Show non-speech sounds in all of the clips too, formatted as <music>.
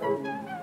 Thank you.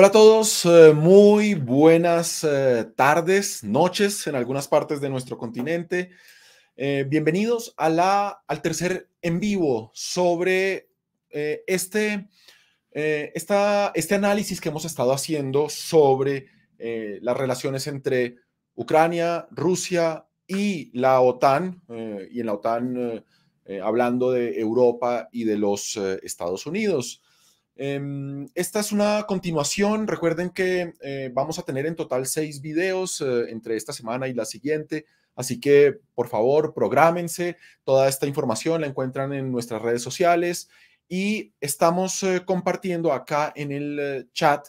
Hola a todos, eh, muy buenas eh, tardes, noches en algunas partes de nuestro continente. Eh, bienvenidos a la, al tercer en vivo sobre este, este análisis que hemos estado haciendo sobre las relaciones entre Ucrania, Rusia y la OTAN, y en la OTAN hablando de Europa y de los Estados Unidos. Em, esta es una continuación. Recuerden que eh, vamos a tener en total seis videos eh, entre esta semana y la siguiente. Así que, por favor, prográmense. Toda esta información la encuentran en nuestras redes sociales y estamos eh, compartiendo acá en el chat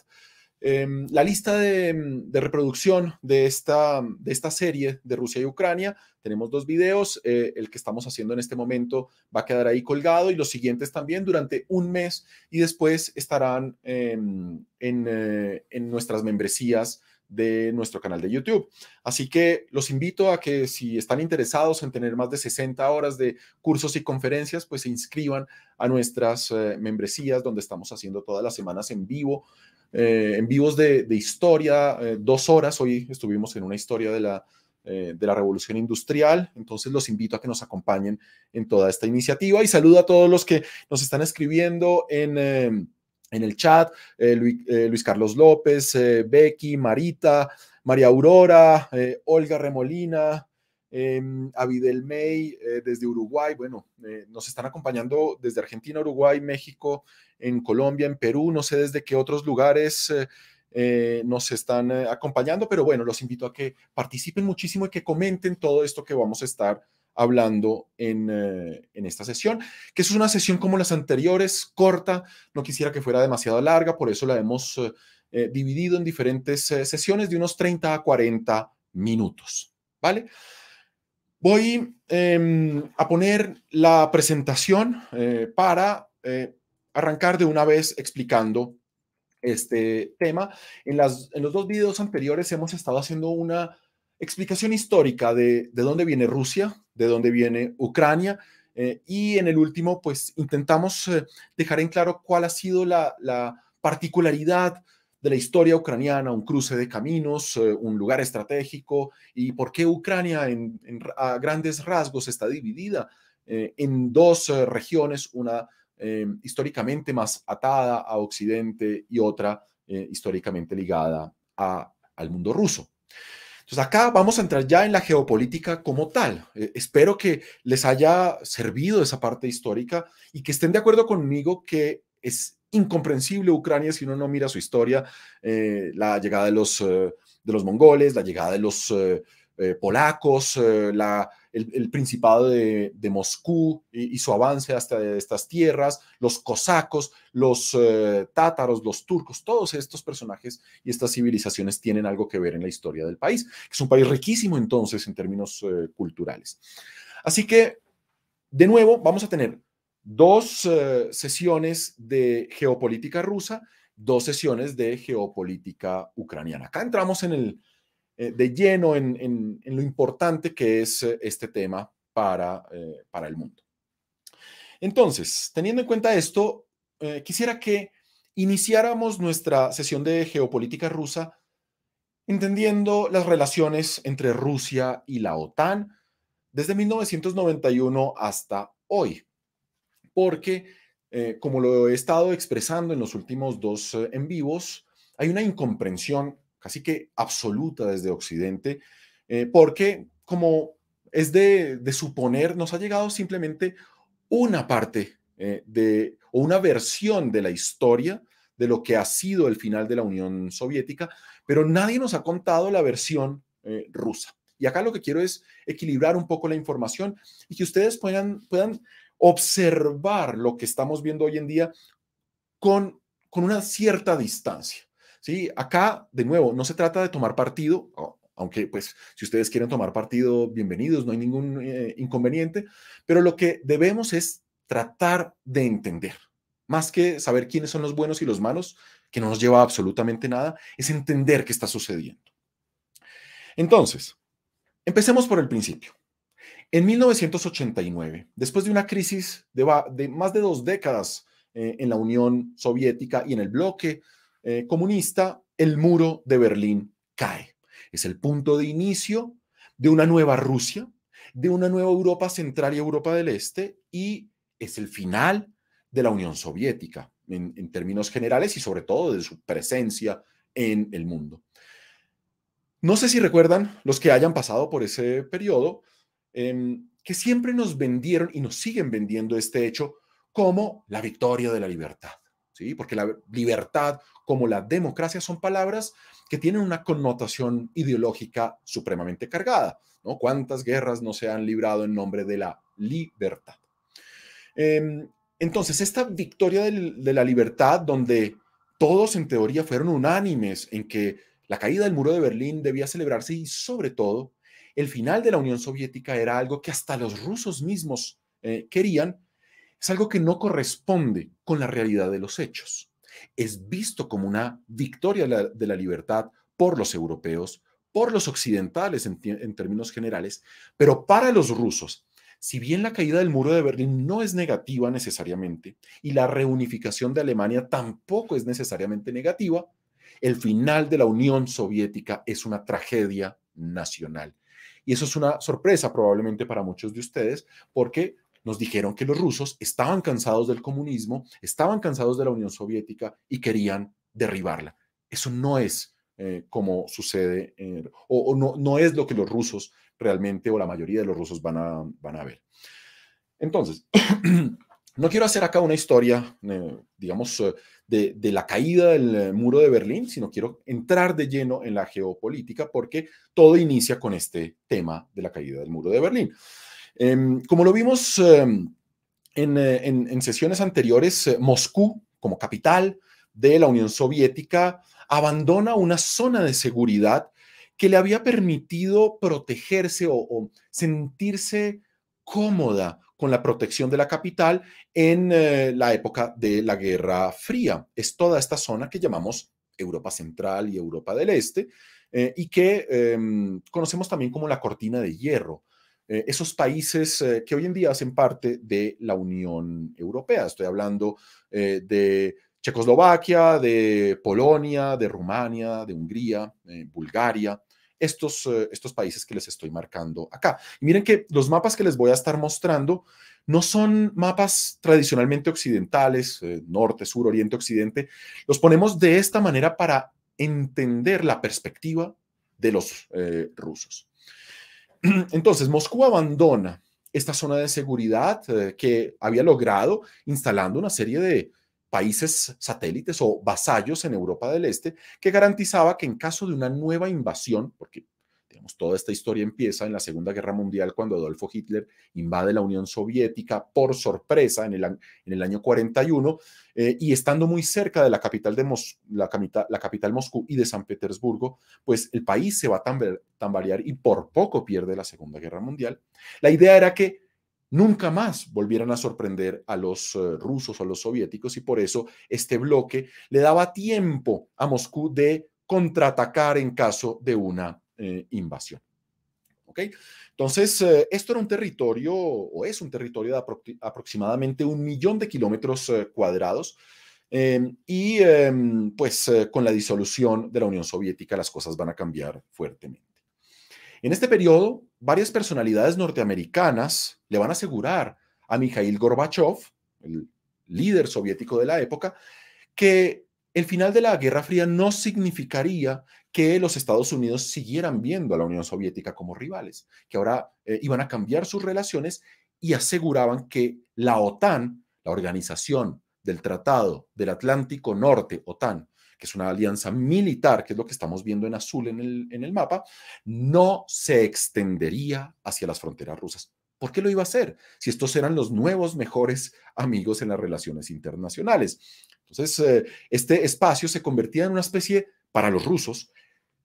Em, la lista de, reproducción de esta, de esta serie de Rusia y Ucrania, tenemos dos videos, eh, el que estamos haciendo en este momento va a quedar ahí colgado y los siguientes también durante un mes y después estarán em, en, eh, en, nuestras membresías de nuestro canal de YouTube. Así que los invito a que si están interesados en tener más de 60 horas de cursos y conferencias, pues se inscriban a nuestras eh, membresías donde estamos haciendo todas las semanas en vivo eh, en vivos de, historia, eh, dos horas. Hoy estuvimos en una historia eh, de la, Revolución Industrial. Entonces los invito a que nos acompañen en toda esta iniciativa y saludo a todos los que nos están escribiendo en el chat, Luis, Carlos López, Becky, Marita, María Aurora, Olga Remolina, Em, eh, May desde Uruguay, bueno, eh, nos están acompañando desde Argentina, Uruguay, México, en Colombia, en Perú, no sé desde qué otros lugares eh, eh, nos están acompañando, pero bueno, los invito a que participen muchísimo y que comenten todo esto que vamos a estar hablando en, esta sesión, que es una sesión como las anteriores, corta, no quisiera que fuera demasiado larga, por eso la hemos dividido en diferentes sesiones de unos 30 a 40 minutos, ¿vale? Voy em, a poner la presentación eh, para eh, arrancar de una vez explicando este tema. En, las, los dos videos anteriores hemos estado haciendo una explicación histórica de, dónde viene Rusia, de dónde viene Ucrania, eh, y en el último, pues intentamos dejar en claro cuál ha sido la, la particularidad de la historia ucraniana, un cruce de caminos, eh, un lugar estratégico y por qué Ucrania a grandes rasgos está dividida eh, en dos eh, regiones, una históricamente más atada a Occidente y otra históricamente ligada a, al mundo ruso. Entonces acá vamos a entrar ya en la geopolítica como tal. espero que les haya servido esa parte histórica y que estén de acuerdo conmigo que es incomprensible Ucrania si uno no mira su historia, eh, la llegada de los, eh, de los mongoles, la llegada de los eh, polacos, la, el, Principado de, Moscú y, su avance hasta estas tierras, los cosacos, los tátaros, los turcos, todos estos personajes y estas civilizaciones tienen algo que ver en la historia del país. Es un país riquísimo entonces en términos culturales. Así que, de nuevo, vamos a tener dos eh, sesiones de geopolítica rusa, dos sesiones de geopolítica ucraniana. Acá entramos en el, eh, de lleno en, lo importante que es eh, este tema para, para el mundo. Entonces, teniendo en cuenta esto, quisiera que iniciáramos nuestra sesión de geopolítica rusa entendiendo las relaciones entre Rusia y la OTAN desde 1991 hasta hoy porque, eh, como lo he estado expresando en los últimos dos eh, en vivos, hay una incomprensión casi que absoluta desde Occidente, eh, porque como es de, suponer, nos ha llegado simplemente una parte de, o una versión de la historia de lo que ha sido el final de la Unión Soviética, pero nadie nos ha contado la versión rusa. Y acá lo que quiero es equilibrar un poco la información y que ustedes puedan, puedan observar lo que estamos viendo hoy en día con, con una cierta distancia. ¿sí? Acá, de nuevo, no se trata de tomar partido, aunque pues si ustedes quieren tomar partido, bienvenidos, no hay ningún eh, inconveniente, pero lo que debemos es tratar de entender, más que saber quiénes son los buenos y los malos, que no nos lleva absolutamente nada, es entender qué está sucediendo. Entonces, empecemos por el principio. En 1989, después de una crisis de, más de dos décadas eh, en la Unión Soviética y en el bloque eh, comunista, el muro de Berlín cae. Es el punto de inicio de una nueva Rusia, de una nueva Europa central y Europa del Este, y es el final de la Unión Soviética en, en términos generales y sobre todo de su presencia en el mundo. No sé si recuerdan los que hayan pasado por ese periodo, Em, que siempre nos vendieron y nos siguen vendiendo este hecho como la victoria de la libertad, ¿sí? Porque la libertad como la democracia son palabras que tienen una connotación ideológica supremamente cargada, ¿no? ¿Cuántas guerras no se han librado en nombre de la libertad? Em, entonces, esta victoria de la libertad, donde todos en teoría fueron unánimes en que la caída del muro de Berlín debía celebrarse y sobre todo el final de la Unión Soviética era algo que hasta los rusos mismos eh, querían, es algo que no corresponde con la realidad de los hechos. Es visto como una victoria de la libertad por los europeos, por los occidentales en términos generales, pero para los rusos, si bien la caída del muro de Berlín no es negativa necesariamente y la reunificación de Alemania tampoco es necesariamente negativa, el final de la Unión Soviética es una tragedia nacional y eso es una sorpresa probablemente para muchos de ustedes, porque nos dijeron que los rusos estaban cansados del comunismo, estaban cansados de la Unión Soviética y querían derribarla. Eso no es eh, como sucede, o, no, no, es lo que los rusos realmente, o la mayoría de los rusos van a, van a ver. Entonces, <clears throat> no quiero hacer acá una historia, eh, digamos, eh, de, la caída del eh, muro de Berlín, sino quiero entrar de lleno en la geopolítica porque todo inicia con este tema de la caída del muro de Berlín. Em, como lo vimos em, eh, en, sesiones anteriores, eh, Moscú, como capital de la Unión Soviética, abandona una zona de seguridad que le había permitido protegerse o sentirse cómoda con la protección de la capital en eh, la época de la Guerra Fría. Es toda esta zona que llamamos Europa Central y Europa del Este eh, y que em, conocemos también como la cortina de hierro. Eh, esos países que hoy en día hacen parte de la Unión Europea. Estoy hablando de Checoslovaquia, de Polonia, de Rumania, de Hungría, Bulgaria, estos, eh, estos países que les estoy marcando acá. Y miren que los mapas que les voy a estar mostrando no son mapas tradicionalmente occidentales, eh, norte, sur, oriente, occidente. Los ponemos de esta manera para entender la perspectiva de los eh, rusos. <clears throat> Entonces, Moscú abandona esta zona de seguridad que había logrado instalando una serie de países satélites o vasallos en Europa del Este, que garantizaba que en caso de una nueva invasión, porque digamos, toda esta historia empieza en la Segunda Guerra Mundial cuando Adolfo Hitler invade la Unión Soviética por sorpresa en el, año 41 eh, y estando muy cerca de la capital, de la, la capital Moscú y de San Petersburgo, pues el país se va a tambalear y por poco pierde la Segunda Guerra Mundial. La idea era que nunca más volvieran a sorprender a los eh, rusos o a los soviéticos y por eso este bloque le daba tiempo a Moscú de contraatacar en caso de una eh, invasión. Okay. Entonces, eh, esto era un territorio o es un territorio de aproximadamente un millón de kilómetros cuadrados. Em, y em, pues con la disolución de la Unión Soviética las cosas van a cambiar fuertemente. En este periodo, varias personalidades norteamericanas le van a asegurar a Mikhail Gorbachev, el líder soviético de la época, que el final de la Guerra Fría no significaría que los Estados Unidos siguieran viendo a la Unión Soviética como rivales, que ahora eh, iban a cambiar sus relaciones y aseguraban que la OTAN, la organización del Tratado del Atlántico Norte, OTAN, que es una alianza militar, que es lo que estamos viendo en azul en el, mapa, no se extendería hacia las fronteras rusas. ¿Por qué lo iba a hacer? Si estos eran los nuevos mejores amigos en las relaciones internacionales. Entonces, eh, este espacio se convertía en una especie, para los rusos,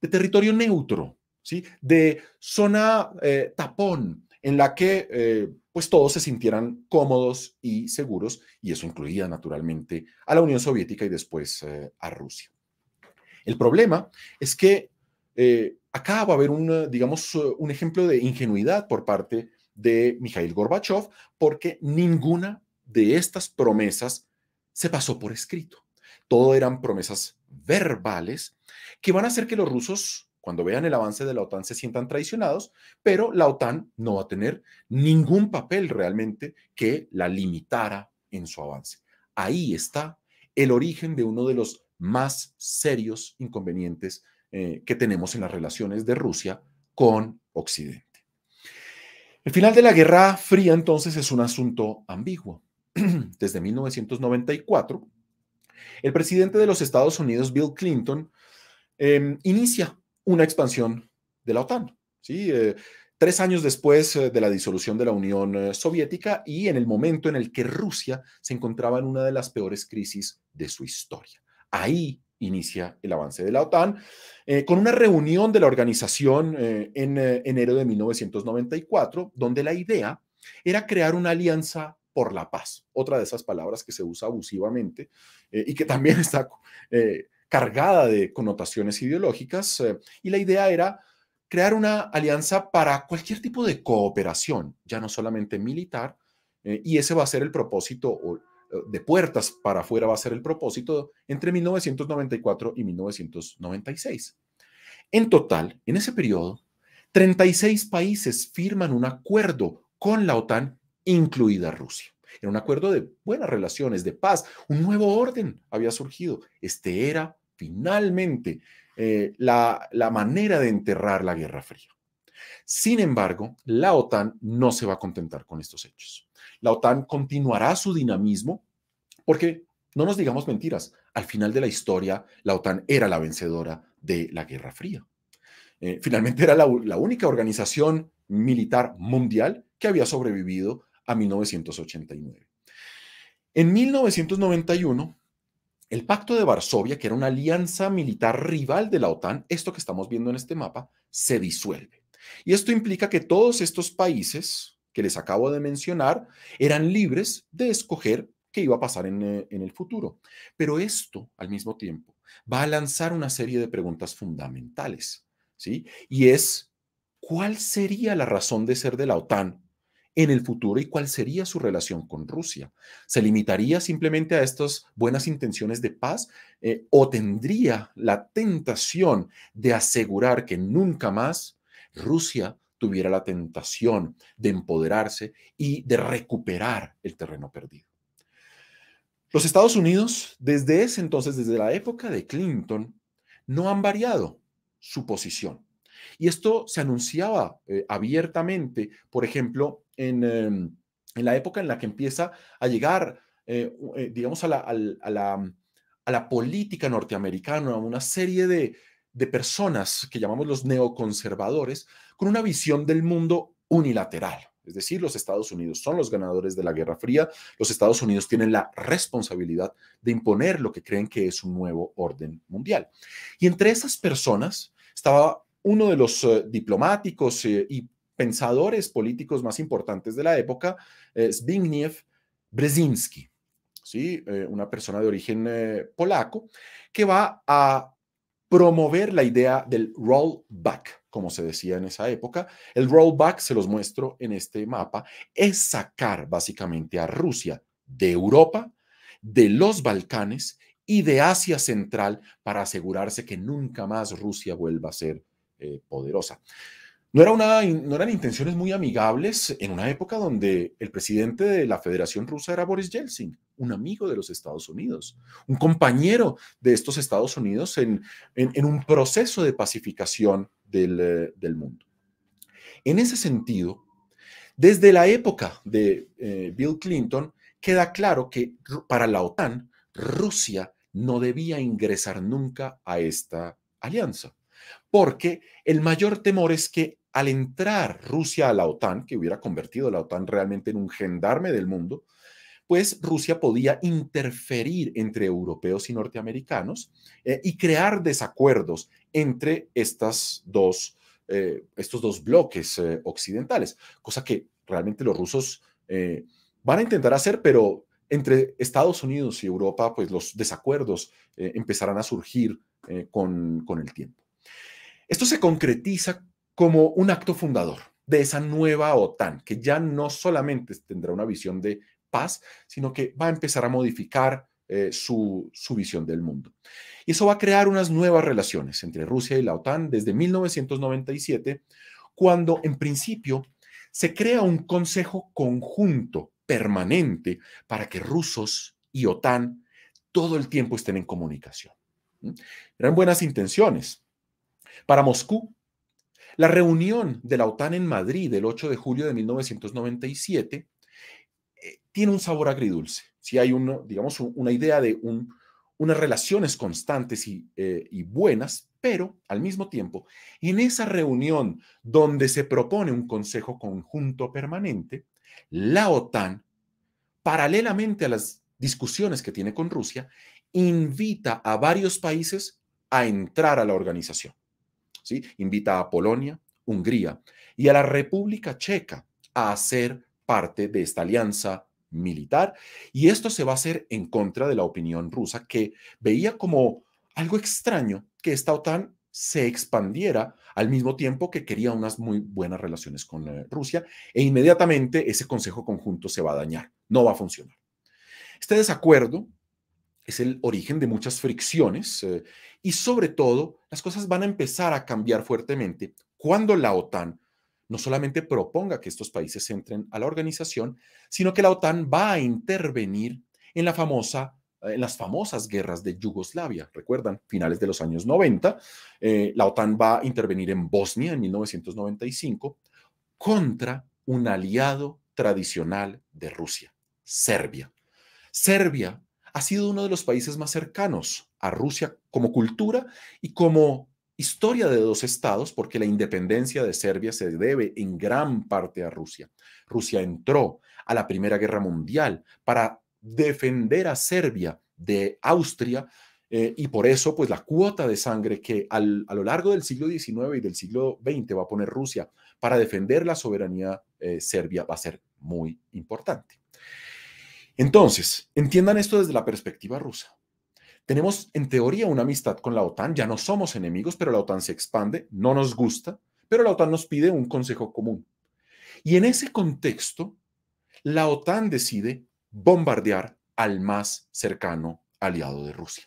de territorio neutro, ¿sí? de zona eh, tapón en la que eh, pues todos se sintieran cómodos y seguros, y eso incluía naturalmente a la Unión Soviética y después eh, a Rusia. El problema es que eh, acá va a haber un, digamos, un ejemplo de ingenuidad por parte de Mikhail Gorbachev, porque ninguna de estas promesas se pasó por escrito. Todo eran promesas verbales que van a hacer que los rusos cuando vean el avance de la OTAN se sientan traicionados, pero la OTAN no va a tener ningún papel realmente que la limitara en su avance. Ahí está el origen de uno de los más serios inconvenientes eh, que tenemos en las relaciones de Rusia con Occidente. El final de la Guerra Fría entonces es un asunto ambiguo. <clears throat> Desde 1994, el presidente de los Estados Unidos, Bill Clinton, em, inicia una expansión de la OTAN. ¿sí? Eh, tres años después eh, de la disolución de la Unión eh, Soviética y en el momento en el que Rusia se encontraba en una de las peores crisis de su historia. Ahí inicia el avance de la OTAN con una reunión de la organización en enero de 1994, donde la idea era crear una alianza por la paz, otra de esas palabras que se usa abusivamente y que también <laughs> está cargada de connotaciones ideológicas eh, y la idea era crear una alianza para cualquier tipo de cooperación, ya no solamente militar, eh, y ese va a ser el propósito eh, de puertas para afuera va a ser el propósito entre 1994 y 1996. En total, en ese periodo, 36 países firman un acuerdo con la OTAN, incluida Rusia. Era un acuerdo de buenas relaciones, de paz. Un nuevo orden había surgido. Este era finalmente eh, la, manera de enterrar la Guerra Fría. Sin embargo, la OTAN no se va a contentar con estos hechos. La OTAN continuará su dinamismo porque, no nos digamos mentiras, al final de la historia, la OTAN era la vencedora de la Guerra Fría. Eh, finalmente era la única organización militar mundial que había sobrevivido a 1989. En 1991, el Pacto de Varsovia, que era una alianza militar rival de la OTAN, esto que estamos viendo en este mapa, se disuelve. Y esto implica que todos estos países que les acabo de mencionar eran libres de escoger qué iba a pasar en, eh, en el futuro. Pero esto, al mismo tiempo, va a lanzar una serie de preguntas fundamentales, ¿sí? Y es, ¿cuál sería la razón de ser de la OTAN en el futuro y cuál sería su relación con Rusia. ¿Se limitaría simplemente a estas buenas intenciones de paz eh, o tendría la tentación de asegurar que nunca más Rusia tuviera la tentación de empoderarse y de recuperar el terreno perdido? Los Estados Unidos, desde ese entonces, desde la época de Clinton, no han variado su posición. Y esto se anunciaba eh, abiertamente, por ejemplo, Em, en, la época en la que empieza a llegar, eh, eh, digamos, a la, a, a, la, a la, política norteamericana, una serie de, de personas que llamamos los neoconservadores, con una visión del mundo unilateral. Es decir, los Estados Unidos son los ganadores de la Guerra Fría, los Estados Unidos tienen la responsabilidad de imponer lo que creen que es un nuevo orden mundial. Y entre esas personas estaba uno de los eh, diplomáticos y pensadores políticos más importantes de la época, eh, Zbigniew Brzezinski, ¿sí? Eh, una persona de origen eh, polaco, que va a promover la idea del rollback, como se decía en esa época. El rollback, se los muestro en este mapa, es sacar básicamente a Rusia de Europa, de los Balcanes y de Asia Central para asegurarse que nunca más Rusia vuelva a ser poderosa. No, eran intenciones muy amigables en una época donde el presidente de la Federación Rusa era Boris Yeltsin, un amigo de los Estados Unidos, un compañero de estos Estados Unidos en, un proceso de pacificación eh, del, mundo. En ese sentido, desde la época de eh, Bill Clinton, queda claro que para la OTAN, Rusia no debía ingresar nunca a esta alianza porque el mayor temor es que al entrar Rusia a la OTAN, que hubiera convertido a la OTAN realmente en un gendarme del mundo, pues Rusia podía interferir entre europeos y norteamericanos eh, y crear desacuerdos entre estas dos, eh, estos dos bloques eh, occidentales, cosa que realmente los rusos van a intentar hacer, pero entre Estados Unidos y Europa, pues los desacuerdos empezarán a surgir con el tiempo. Esto se concretiza como un acto fundador de esa nueva OTAN, que ya no solamente tendrá una visión de paz, sino que va a empezar a modificar eh, su, su, visión del mundo. Y eso va a crear unas nuevas relaciones entre Rusia y la OTAN desde 1997, cuando en principio se crea un consejo conjunto permanente para que rusos y OTAN todo el tiempo estén en comunicación. Eran buenas intenciones, para Moscú, la reunión de la OTAN en Madrid el 8 de julio de 1997 eh, tiene un sabor agridulce. Si hay uno, digamos, una idea de unas relaciones constantes eh, y buenas, pero al mismo tiempo, en esa reunión donde se propone un Consejo Conjunto Permanente, la OTAN, paralelamente a las discusiones que tiene con Rusia, invita a varios países a entrar a la organización. Invita a Polonia, Hungría y a la República Checa a ser parte de esta alianza militar. Y esto se va a hacer en contra de la opinión rusa, que veía como algo extraño que esta OTAN se expandiera al mismo tiempo que quería unas muy buenas relaciones con eh, Rusia e inmediatamente ese Consejo Conjunto se va a dañar, no va a funcionar. Este desacuerdo es el origen de muchas fricciones eh, y sobre todo las cosas van a empezar a cambiar fuertemente cuando la OTAN no solamente proponga que estos países entren a la organización, sino que la OTAN va a intervenir en la famosa en las famosas guerras de Yugoslavia. Recuerdan, finales de los años 90, eh, la OTAN va a intervenir en Bosnia en 1995 contra un aliado tradicional de Rusia, Serbia. Serbia ha sido uno de los países más cercanos a Rusia como cultura y como historia de dos estados, porque la independencia de Serbia se debe en gran parte a Rusia. Rusia entró a la Primera Guerra Mundial para defender a Serbia de Austria eh, y por eso, pues la cuota de sangre que a lo largo del siglo XIX y del siglo XX va a poner Rusia para defender la soberanía eh, serbia va a ser muy importante. Entonces, entiendan esto desde la perspectiva rusa. Tenemos en teoría una amistad con la OTAN, ya no somos enemigos, pero la OTAN se expande, no nos gusta, pero la OTAN nos pide un consejo común. Y en ese contexto, la OTAN decide bombardear al más cercano aliado de Rusia.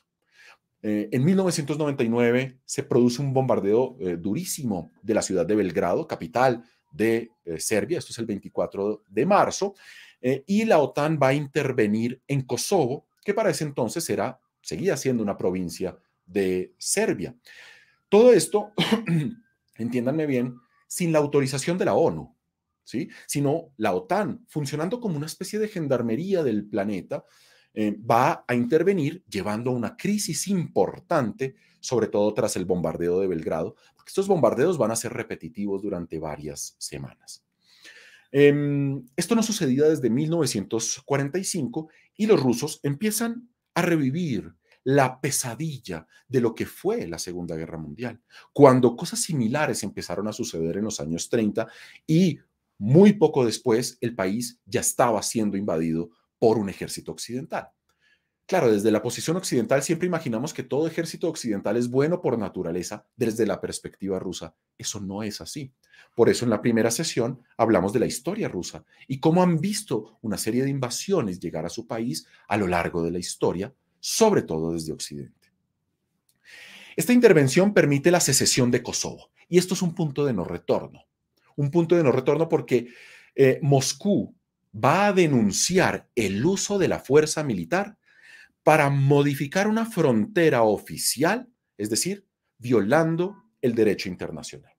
Eh, en 1999 se produce un bombardeo eh, durísimo de la ciudad de Belgrado, capital de eh, Serbia, esto es el 24 de marzo, eh, y la OTAN va a intervenir en Kosovo, que para ese entonces era, seguía siendo una provincia de Serbia. Todo esto, <clears throat> entiéndanme bien, sin la autorización de la ONU, ¿sí? sino la OTAN, funcionando como una especie de gendarmería del planeta, eh, va a intervenir llevando a una crisis importante, sobre todo tras el bombardeo de Belgrado, porque estos bombardeos van a ser repetitivos durante varias semanas. Em, esto no sucedía desde 1945 y los rusos empiezan a revivir la pesadilla de lo que fue la Segunda Guerra Mundial, cuando cosas similares empezaron a suceder en los años 30 y muy poco después el país ya estaba siendo invadido por un ejército occidental. Claro, desde la posición occidental siempre imaginamos que todo ejército occidental es bueno por naturaleza desde la perspectiva rusa. Eso no es así. Por eso en la primera sesión hablamos de la historia rusa y cómo han visto una serie de invasiones llegar a su país a lo largo de la historia, sobre todo desde Occidente. Esta intervención permite la secesión de Kosovo y esto es un punto de no retorno. Un punto de no retorno porque eh, Moscú va a denunciar el uso de la fuerza militar para modificar una frontera oficial, es decir, violando el derecho internacional.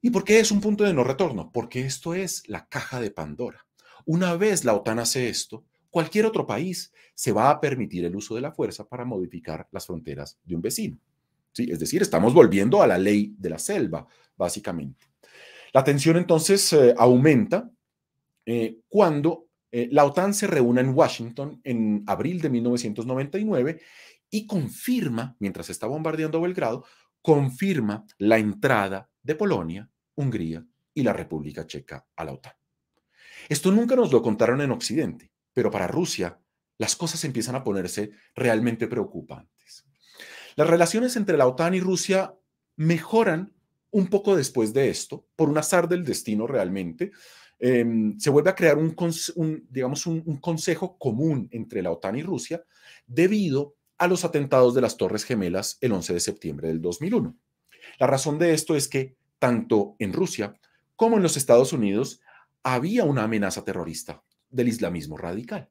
¿Y por qué es un punto de no retorno? Porque esto es la caja de Pandora. Una vez la OTAN hace esto, cualquier otro país se va a permitir el uso de la fuerza para modificar las fronteras de un vecino. ¿Sí? Es decir, estamos volviendo a la ley de la selva, básicamente. La tensión entonces eh, aumenta eh, cuando eh, la OTAN se reúne en Washington en abril de 1999 y confirma, mientras está bombardeando Belgrado, confirma la entrada de Polonia, Hungría y la República Checa a la OTAN. Esto nunca nos lo contaron en Occidente, pero para Rusia las cosas empiezan a ponerse realmente preocupantes. Las relaciones entre la OTAN y Rusia mejoran un poco después de esto, por un azar del destino realmente, Em, se vuelve a crear un, digamos, un, consejo común entre la OTAN y Rusia debido a los atentados de las Torres Gemelas el 11 de septiembre del 2001. La razón de esto es que tanto en Rusia como en los Estados Unidos había una amenaza terrorista del islamismo radical.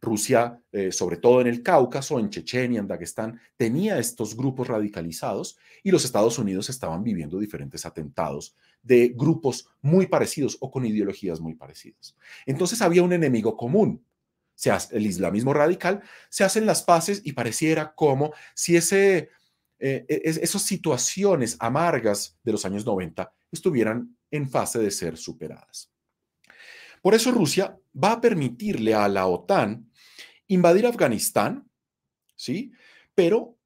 Rusia, eh, sobre todo en el Cáucaso, en Chechenia, en Dagestán, tenía estos grupos radicalizados y los Estados Unidos estaban viviendo diferentes atentados de grupos muy parecidos o con ideologías muy parecidas. Entonces había un enemigo común, sea el islamismo radical, se hacen las paces y pareciera como si ese, eh, e, esas situaciones amargas de los años 90 estuvieran en fase de ser superadas. Por eso Rusia va a permitirle a la OTAN invadir Afganistán, ¿sí? Pero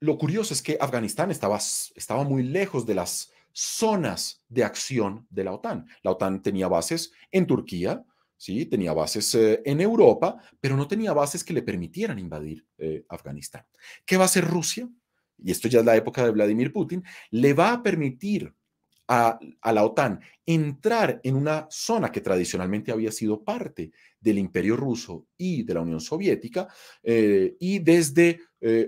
lo curioso es que Afganistán estaba, estaba muy lejos de las zonas de acción de la OTAN. La OTAN tenía bases en Turquía, ¿sí? tenía bases eh, en Europa, pero no tenía bases que le permitieran invadir eh, Afganistán. ¿Qué va a hacer Rusia? Y esto ya es la época de Vladimir Putin, le va a permitir a, la OTAN entrar en una zona que tradicionalmente había sido parte del imperio ruso y de la Unión Soviética, eh, y desde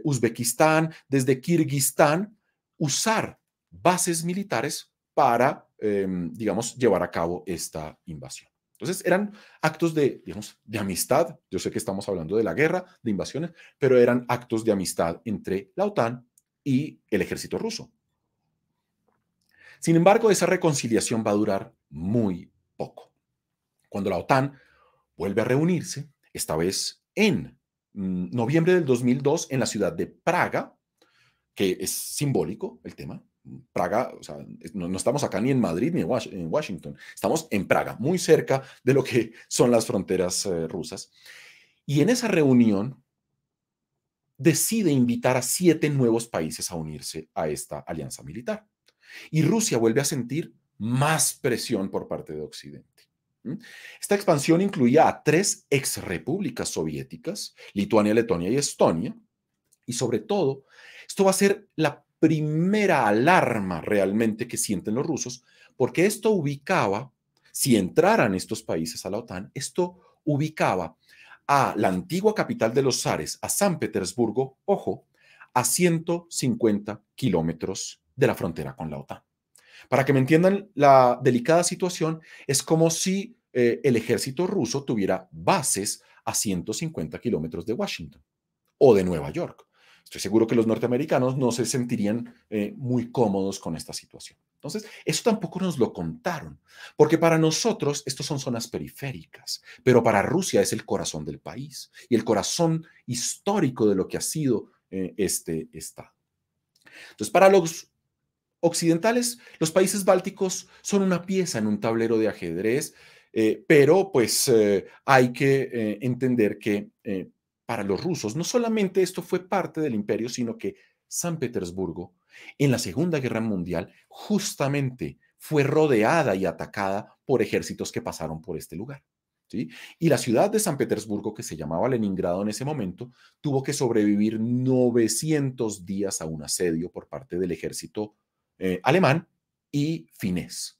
Uzbekistán, desde Kirguistán, usar bases militares para, em, digamos, llevar a cabo esta invasión. Entonces eran actos de, digamos, de amistad. Yo sé que estamos hablando de la guerra, de invasiones, pero eran actos de amistad entre la OTAN y el ejército ruso. Sin embargo, esa reconciliación va a durar muy poco. Cuando la OTAN vuelve a reunirse, esta vez en mm, noviembre del 2002 en la ciudad de Praga, que es simbólico el tema, Praga, o sea, no, estamos acá ni en Madrid ni en Washington, estamos en Praga, muy cerca de lo que <laughs> son las fronteras eh, rusas. Y en esa reunión decide invitar a siete nuevos países a unirse a esta alianza militar. Y Rusia vuelve a sentir más presión por parte de Occidente. ¿Mm? Esta expansión incluía a tres ex repúblicas soviéticas, Lituania, Letonia y Estonia, y sobre todo, esto va a ser la primera alarma realmente que sienten los rusos, porque esto ubicaba, si entraran estos países a la OTAN, esto ubicaba a la antigua capital de los zares, a San Petersburgo, ojo, a 150 kilómetros de la frontera con la OTAN. Para que me entiendan la delicada situación, es como si eh, el ejército ruso tuviera bases a 150 kilómetros de Washington o de Nueva York Estoy seguro que los norteamericanos no se sentirían eh, muy cómodos con esta situación. Entonces, eso tampoco nos lo contaron, porque para nosotros estos son zonas periféricas, pero para Rusia es el corazón del país y el corazón histórico de lo que ha sido eh, este Estado. Entonces, para los occidentales, los países bálticos son una pieza en un tablero de ajedrez, eh, pero pues hay que entender que para los rusos, no solamente esto fue parte del imperio, sino que San Petersburgo en la Segunda Guerra Mundial justamente fue rodeada y atacada por ejércitos que pasaron por este lugar. Y la ciudad de San Petersburgo, que se llamaba Leningrado en ese momento, tuvo que sobrevivir 900 días a un asedio por parte del ejército eh, alemán y finés.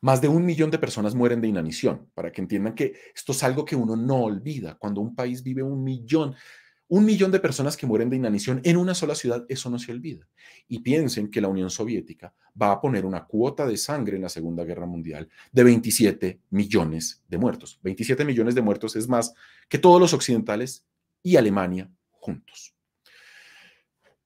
Más de un millón de personas mueren de inanición, para que entiendan que esto es algo que uno no olvida. Cuando un país vive un millón, un millón de personas que mueren de inanición en una sola ciudad, eso no se olvida. Y piensen que la Unión Soviética va a poner una cuota de sangre en la Segunda Guerra Mundial de 27 millones de muertos. 27 millones de muertos es más que todos los occidentales y Alemania juntos.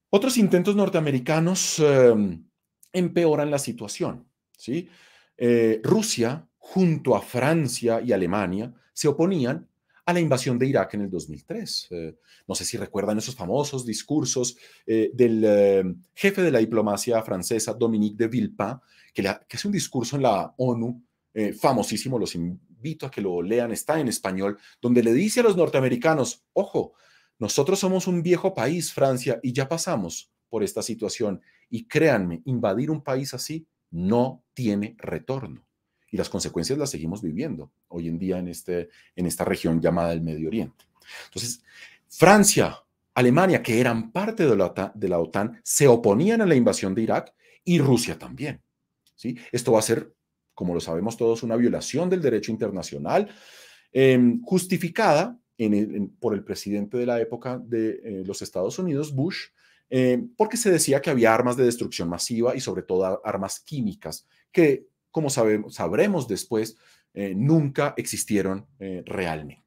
Otros intentos norteamericanos em, empeoran la situación. ¿sí? Eh, Rusia, junto a Francia y Alemania, se oponían a la invasión de Irak en el 2003. Eh, no sé si recuerdan esos famosos discursos eh, del jefe de la diplomacia francesa, Dominique de Villepin, que hace un discurso en la ONU famosísimo, los invito a que lo lean, está en español, donde le dice a los norteamericanos, ojo, nosotros somos un viejo país, Francia, y ya pasamos por esta situación. Y créanme, invadir un país así no tiene retorno. Y las consecuencias las seguimos viviendo hoy en día en, este, en esta región llamada el Medio Oriente. Entonces, Francia, Alemania, que eran parte de la, OTAN, se oponían a la invasión de Irak y Rusia también. ¿sí? Esto va a ser, como lo sabemos todos, una violación del derecho internacional em, justificada por el presidente de la época de eh, los Estados Unidos, Bush, eh, porque se decía que había armas de destrucción masiva y sobre todo armas químicas, que como sabremos después, eh, nunca existieron eh, realmente.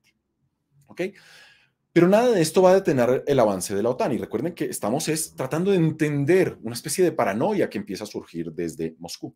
Pero nada de esto va a detener el avance de la OTAN. Y recuerden que estamos tratando de entender una especie de paranoia que empieza a surgir desde Moscú.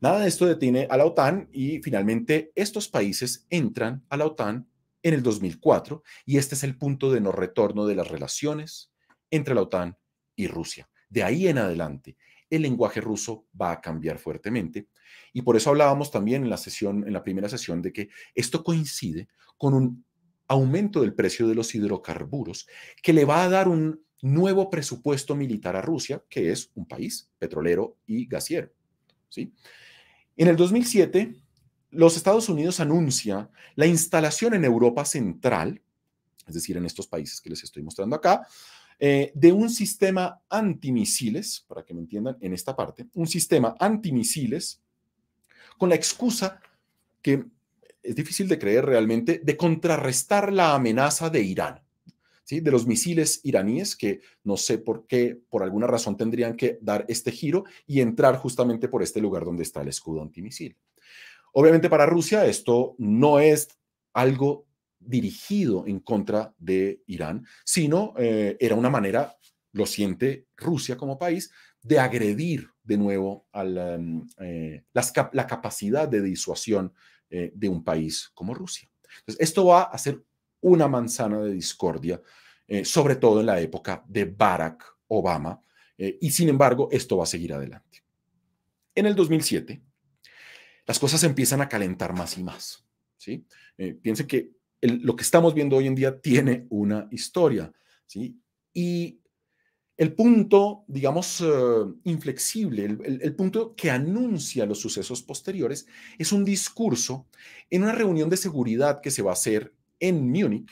Nada de esto detiene a la OTAN y finalmente estos países entran a la OTAN en el 2004 y este es el punto de no retorno de las relaciones entre la OTAN y Rusia. De ahí en adelante, el lenguaje ruso va a cambiar fuertemente. Y por eso hablábamos también en la sesión, en la primera sesión, de que esto coincide con un aumento del precio de los hidrocarburos que le va a dar un nuevo presupuesto militar a Rusia, que es un país petrolero y gasiero. ¿sí? En el 2007, los Estados Unidos anuncia la instalación en Europa Central, es decir, en estos países que les estoy mostrando acá, eh, de un sistema antimisiles, para que me entiendan en esta parte, un sistema antimisiles con la excusa que es difícil de creer realmente, de contrarrestar la amenaza de Irán, ¿sí? de los misiles iraníes, que no sé por qué, por alguna razón tendrían que dar este giro y entrar justamente por este lugar donde está el escudo antimisil. Obviamente para Rusia esto no es algo dirigido en contra de Irán, sino eh, era una manera, lo siente Rusia como país, de agredir de nuevo a em, eh, la, capacidad de disuasión eh, de un país como Rusia. Entonces, esto va a ser una manzana de discordia, sobre todo en la época de Barack Obama, y sin embargo, esto va a seguir adelante. En el 2007, las cosas empiezan a calentar más y más. piensen que lo que estamos viendo hoy en día tiene una historia, ¿sí? Y el punto, digamos, eh, inflexible, el, punto que anuncia los sucesos posteriores es un discurso en una reunión de seguridad que se va a hacer en Múnich,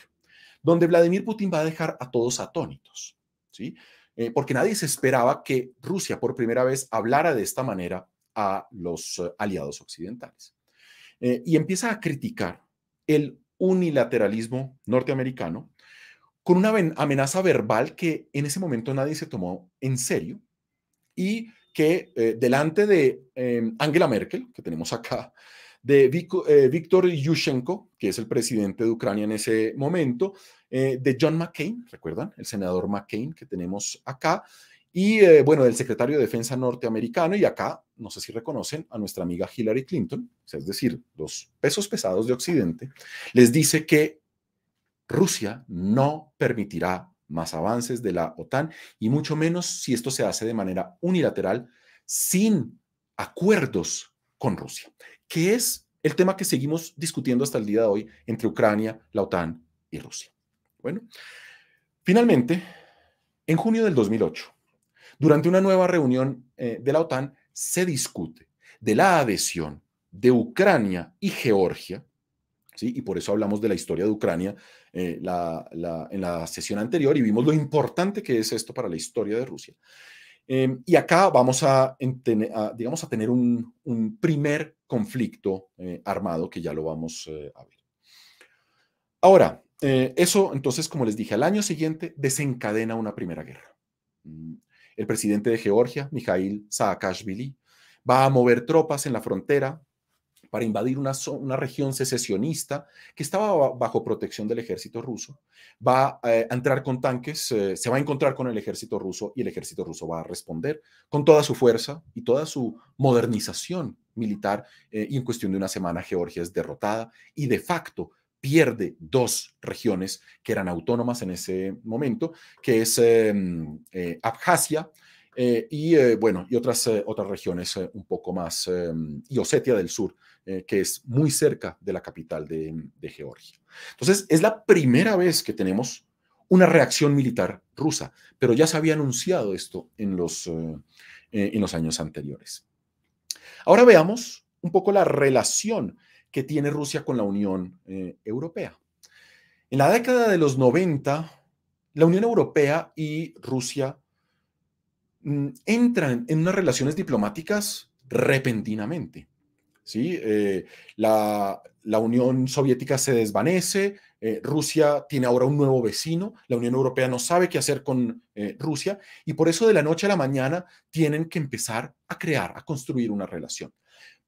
donde Vladimir Putin va a dejar a todos atónitos, ¿sí? Eh, porque nadie se esperaba que Rusia por primera vez hablara de esta manera a los eh, aliados occidentales. y empieza a criticar el unilateralismo norteamericano, con una amenaza verbal que en ese momento nadie se tomó en serio y que eh, delante de em, Angela Merkel, que tenemos acá, de Víctor eh, Yushchenko, que es el presidente de Ucrania en ese momento, eh, de John McCain, recuerdan, el senador McCain que tenemos acá, y bueno, del secretario de Defensa norteamericano, y acá no sé si reconocen, a nuestra amiga Hillary Clinton, es decir, los pesos pesados de Occidente, les dice que Rusia no permitirá más avances de la OTAN y mucho menos si esto se hace de manera unilateral sin acuerdos con Rusia, que es el tema que seguimos discutiendo hasta el día de hoy entre Ucrania, la OTAN y Rusia. Bueno, finalmente, en junio del 2008, durante una nueva reunión eh, de la OTAN, se discute de la adhesión de Ucrania y Georgia, ¿sí? y por eso hablamos de la historia de Ucrania eh, en la sesión anterior y vimos lo importante que es esto para la historia de Rusia. Em, y acá vamos a, digamos, a tener un, primer conflicto eh, armado que ya lo vamos eh, a ver. Ahora, eso entonces, como les dije, al año siguiente desencadena una primera guerra. Mm, el presidente de Georgia, Mikhail Saakashvili, va a mover tropas en la frontera para invadir una, región secesionista que estaba bajo protección del ejército ruso. Va eh, a entrar con tanques, eh, se va a encontrar con el ejército ruso y el ejército ruso va a responder con toda su fuerza y toda su modernización militar eh, y en cuestión de una semana Georgia es derrotada y de facto pierde dos regiones que eran autónomas en ese momento, que es em, eh, Abjasia eh, y, eh, bueno, y otras, otras regiones un poco más, em, y Osetia del Sur, que es muy cerca de la capital de, Georgia. Entonces, es la primera vez que tenemos una reacción militar rusa, pero ya se había anunciado esto en los, en los años anteriores. Ahora veamos un poco la relación que tiene Rusia con la Unión eh, Europea. En la década de los 90, la Unión Europea y Rusia mm, entran en unas relaciones diplomáticas repentinamente. ¿sí? Eh, la, la, Unión Soviética se desvanece, eh, Rusia tiene ahora un nuevo vecino, la Unión Europea no sabe qué hacer con Rusia y por eso de la noche a la mañana tienen que empezar a crear, a construir una relación.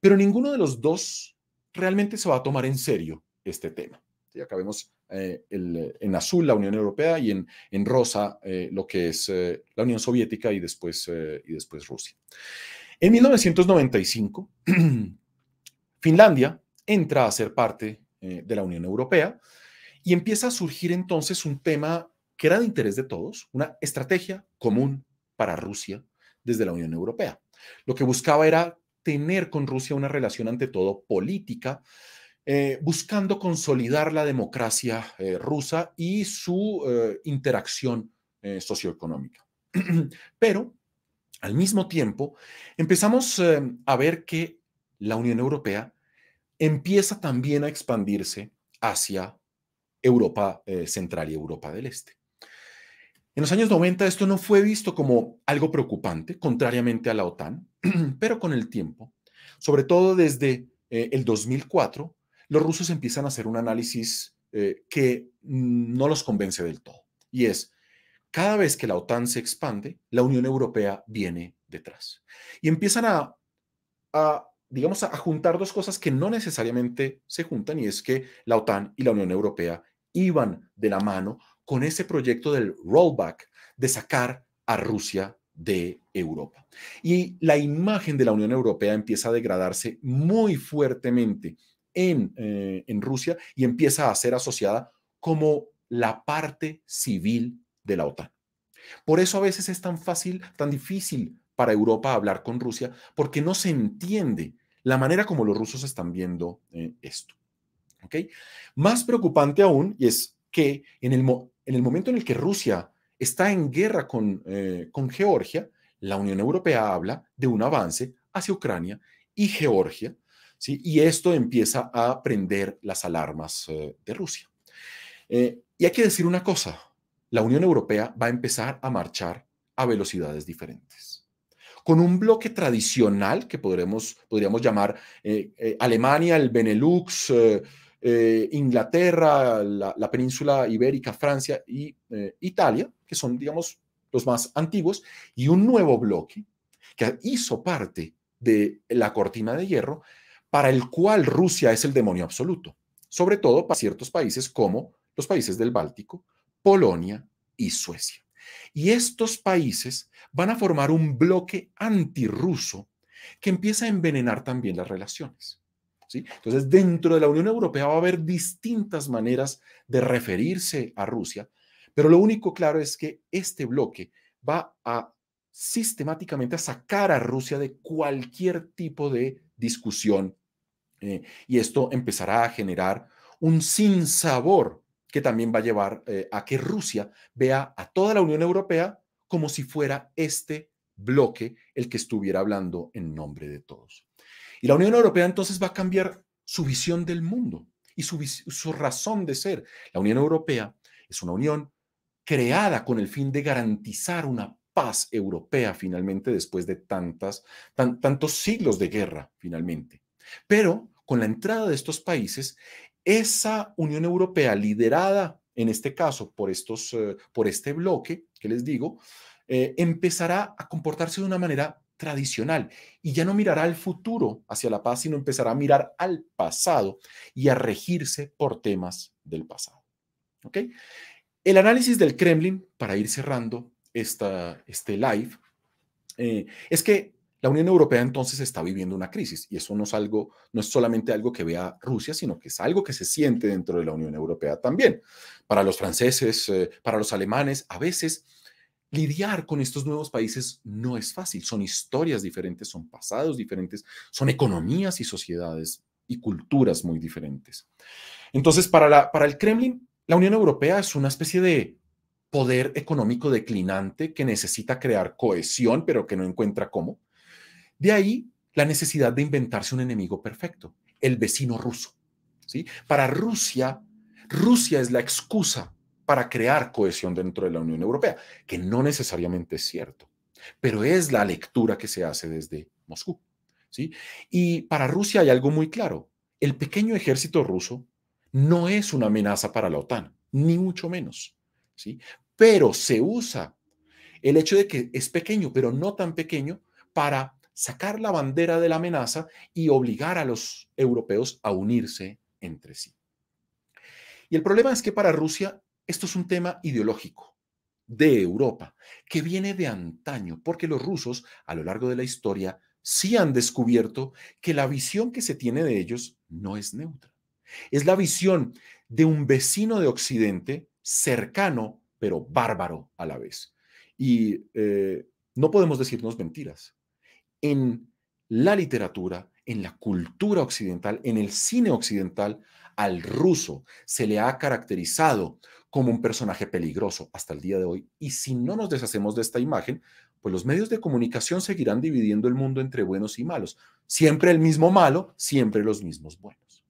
Pero ninguno de los dos realmente se va a tomar en serio este tema. Y acá vemos eh, eh, en azul la Unión Europea y en, en rosa eh, lo que es la Unión Soviética y después, y después Rusia. En 1995, <clears throat> Finlandia entra a ser parte de la Unión Europea y empieza a surgir entonces un tema que era de interés de todos, una estrategia común para Rusia desde la Unión Europea. Lo que buscaba era tener con Rusia una relación ante todo política, eh, buscando consolidar la democracia eh, rusa y su eh, interacción socioeconómica. <clears throat> Pero, al mismo tiempo, empezamos a ver que la Unión Europea empieza también a expandirse hacia Europa Central y Europa del Este. En los años 90 esto no fue visto como algo preocupante, contrariamente a la OTAN, <clears throat> Pero con el tiempo, sobre todo desde eh, el 2004, los rusos empiezan a hacer un análisis eh, que no los convence del todo. Y es, cada vez que la OTAN se expande, la Unión Europea viene detrás. Y empiezan a, digamos, a, a juntar dos cosas que no necesariamente se juntan, y es que la OTAN y la Unión Europea iban de la mano con ese proyecto del rollback, de sacar a Rusia de Europa. Y la imagen de la Unión Europea empieza a degradarse muy fuertemente eh, en, Rusia y empieza a ser asociada como la parte civil de la OTAN. Por eso a veces es tan fácil, tan difícil para Europa hablar con Rusia, porque no se entiende la manera como los rusos están viendo eh, esto. Más preocupante aún es que en el, en el momento en el que Rusia está en guerra eh, con, Georgia, la Unión Europea habla de un avance hacia Ucrania y Georgia, ¿sí? y esto empieza a prender las alarmas eh, de Rusia. Eh, y hay que decir una cosa, la Unión Europea va a empezar a marchar a velocidades diferentes. Con un bloque tradicional que podremos, podríamos llamar Alemania, el Benelux, eh, Inglaterra, la, península ibérica, Francia y eh, Italia, que son, digamos, los más antiguos, y un nuevo bloque que hizo parte de la cortina de hierro, para el cual Rusia es el demonio absoluto, sobre todo para ciertos países como los países del Báltico, Polonia y Suecia. Y estos países van a formar un bloque antirruso que empieza a envenenar también las relaciones. Entonces, dentro de la Unión Europea va a haber distintas maneras de referirse a Rusia, pero lo único claro es que este bloque va a sistemáticamente a sacar a Rusia de cualquier tipo de discusión eh, y esto empezará a generar un sinsabor que también va a llevar eh, a que Rusia vea a toda la Unión Europea como si fuera este bloque el que estuviera hablando en nombre de todos. Y la Unión Europea entonces va a cambiar su visión del mundo y su, razón de ser. La Unión Europea es una unión creada con el fin de garantizar una paz europea finalmente después de tantas, tantos siglos de guerra finalmente. Pero con la entrada de estos países, esa Unión Europea liderada en este caso por, estos, eh, por este bloque que les digo, eh, empezará a comportarse de una manera tradicional y ya no mirará al futuro hacia la paz, sino empezará a mirar al pasado y a regirse por temas del pasado. ¿Ok? El análisis del Kremlin, para ir cerrando esta, este live, eh, es que la Unión Europea entonces está viviendo una crisis y eso no es, algo, no es solamente algo que vea Rusia, sino que es algo que se siente dentro de la Unión Europea también. Para los franceses, eh, para los alemanes, a veces lidiar con estos nuevos países no es fácil. Son historias diferentes, son pasados diferentes, son economías y sociedades y culturas muy diferentes. Entonces, para, para el Kremlin, la Unión Europea es una especie de poder económico declinante que necesita crear cohesión, pero que no encuentra cómo. De ahí la necesidad de inventarse un enemigo perfecto, el vecino ruso. ¿sí? Para Rusia, Rusia es la excusa para crear cohesión dentro de la Unión Europea, que no necesariamente es cierto, pero es la lectura que se hace desde Moscú. ¿sí? Y para Rusia hay algo muy claro, el pequeño ejército ruso no es una amenaza para la OTAN, ni mucho menos, ¿sí? pero se usa el hecho de que es pequeño, pero no tan pequeño, para sacar la bandera de la amenaza y obligar a los europeos a unirse entre sí. Y el problema es que para Rusia esto es un tema ideológico de Europa, que viene de antaño, porque los rusos a lo largo de la historia sí han descubierto que la visión que se tiene de ellos no es neutra. Es la visión de un vecino de Occidente cercano, pero bárbaro a la vez. Y eh, no podemos decirnos mentiras. En la literatura, en la cultura occidental, en el cine occidental, al ruso se le ha caracterizado como un personaje peligroso hasta el día de hoy. Y si no nos deshacemos de esta imagen, pues los medios de comunicación seguirán dividiendo el mundo entre buenos y malos. Siempre el mismo malo, siempre los mismos buenos.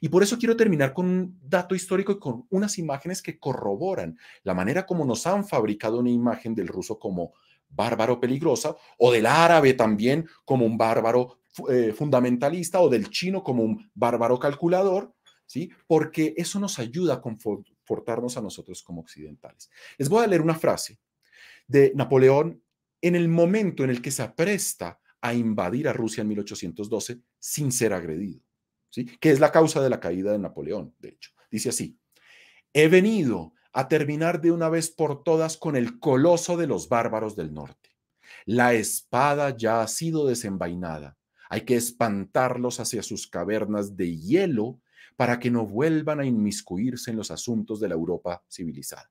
Y por eso quiero terminar con un dato histórico y con unas imágenes que corroboran la manera como nos han fabricado una imagen del ruso como bárbaro peligrosa o del árabe también como un bárbaro eh, fundamentalista o del chino como un bárbaro calculador ¿sí? Porque eso nos ayuda a confortarnos a nosotros como occidentales. Les voy a leer una frase de Napoleón en el momento en el que se apresta a invadir a Rusia en 1812 sin ser agredido, ¿sí? Que es la causa de la caída de Napoleón, de hecho. Dice así, he venido a terminar de una vez por todas con el coloso de los bárbaros del norte. La espada ya ha sido desenvainada. Hay que espantarlos hacia sus cavernas de hielo para que no vuelvan a inmiscuirse en los asuntos de la Europa civilizada.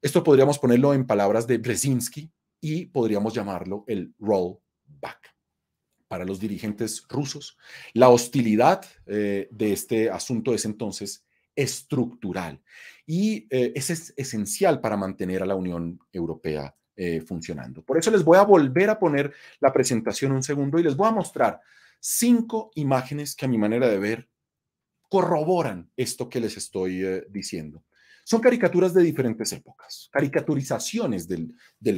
Esto podríamos ponerlo en palabras de Brzezinski y podríamos llamarlo el rollback Para los dirigentes rusos, la hostilidad eh, de este asunto es entonces estructural y eh, es, esencial para mantener a la Unión Europea eh, funcionando. Por eso les voy a volver a poner la presentación un segundo y les voy a mostrar cinco imágenes que a mi manera de ver corroboran esto que les estoy eh, diciendo. Son caricaturas de diferentes épocas, caricaturizaciones del,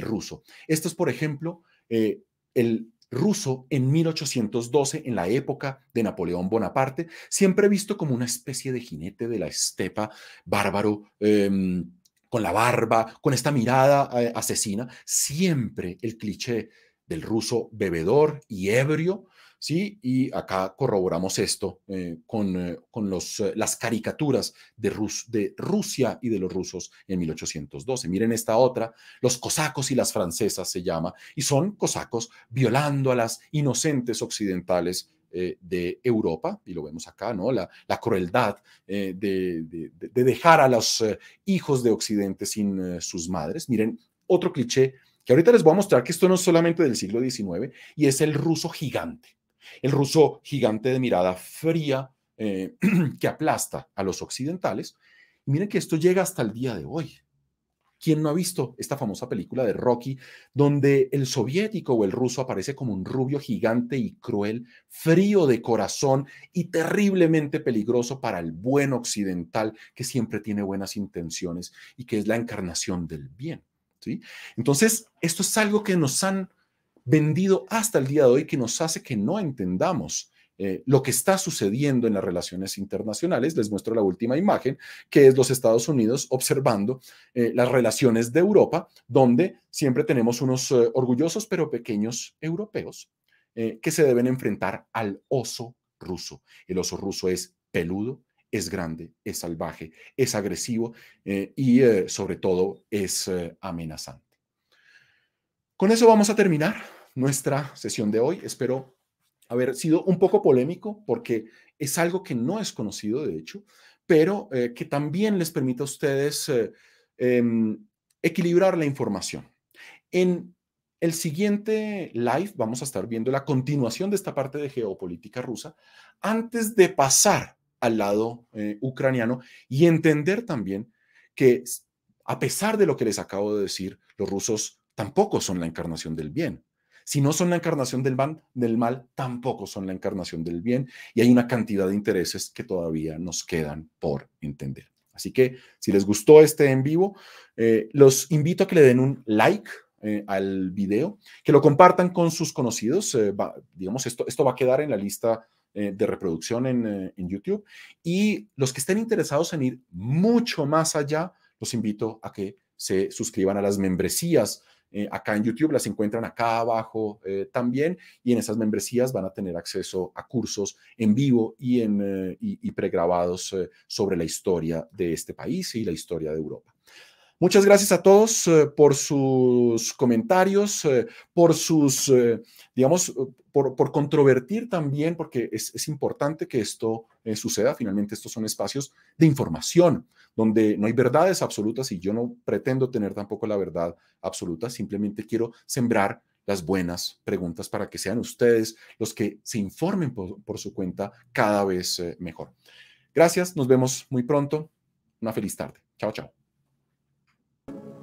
ruso. Esto es, por ejemplo, eh, el ruso en 1812, en la época de Napoleón Bonaparte, siempre visto como una especie de jinete de la estepa bárbaro. Em, con la barba, con esta mirada eh, asesina, siempre el cliché del ruso bebedor y ebrio, ¿sí? Y acá corroboramos esto eh, eh, con, los, eh, las caricaturas de, de Rusia y de los rusos en 1812. Miren esta otra, los cosacos y las francesas se llama, y son cosacos violando a las inocentes occidentales de Europa, y lo vemos acá, ¿no? La, la crueldad de, de, dejar a los hijos de Occidente sin sus madres. Miren, otro cliché que ahorita les voy a mostrar que esto no es solamente del siglo XIX, y es el ruso gigante. El ruso gigante de mirada fría eh, <clears throat> que aplasta a los occidentales. Y miren que esto llega hasta el día de hoy. ¿Quién no ha visto esta famosa película de Rocky, donde el soviético o el ruso aparece como un rubio gigante y cruel, frío de corazón y terriblemente peligroso para el buen occidental que siempre tiene buenas intenciones y que es la encarnación del bien? ¿sí? Entonces, esto es algo que nos han vendido hasta el día de hoy que nos hace que no entendamos eh, lo que está sucediendo en las relaciones internacionales. Les muestro la última imagen, que es los Estados Unidos observando eh, las relaciones de Europa, donde siempre tenemos unos eh, orgullosos pero pequeños europeos que se deben enfrentar al oso ruso. El oso ruso es peludo, es grande, es salvaje, es agresivo y sobre todo es amenazante. Con eso vamos a terminar nuestra sesión de hoy. Espero haber sido un poco polémico porque es algo que no es conocido, de hecho, pero eh, que también les permite a ustedes eh, em, equilibrar la información. En el siguiente live vamos a estar viendo la continuación de esta parte de geopolítica rusa antes de pasar al lado eh, ucraniano y entender también que a pesar de lo que les acabo de decir, los rusos tampoco son la encarnación del bien. Si no son la encarnación del, del mal, tampoco son la encarnación del bien. Y hay una cantidad de intereses que todavía nos quedan por entender. Así que si les gustó este en vivo, eh, los invito a que le den un like eh, al video, que lo compartan con sus conocidos. Eh, digamos, esto, esto va a quedar en la lista de reproducción en, en YouTube. Y los que estén interesados en ir mucho más allá, los invito a que se suscriban a las membresías eh, acá en YouTube las encuentran acá abajo eh, también y en esas membresías van a tener acceso a cursos en vivo y, en, eh, y, pregrabados sobre la historia de este país y la historia de Europa. Muchas gracias a todos por sus comentarios, por sus, digamos, por, controvertir también, porque es, es importante que esto suceda. Finalmente, estos son espacios de información donde no hay verdades absolutas y yo no pretendo tener tampoco la verdad absoluta, simplemente quiero sembrar las buenas preguntas para que sean ustedes los que se informen por, su cuenta cada vez eh, mejor. Gracias, nos vemos muy pronto. Una feliz tarde. Chao, chao.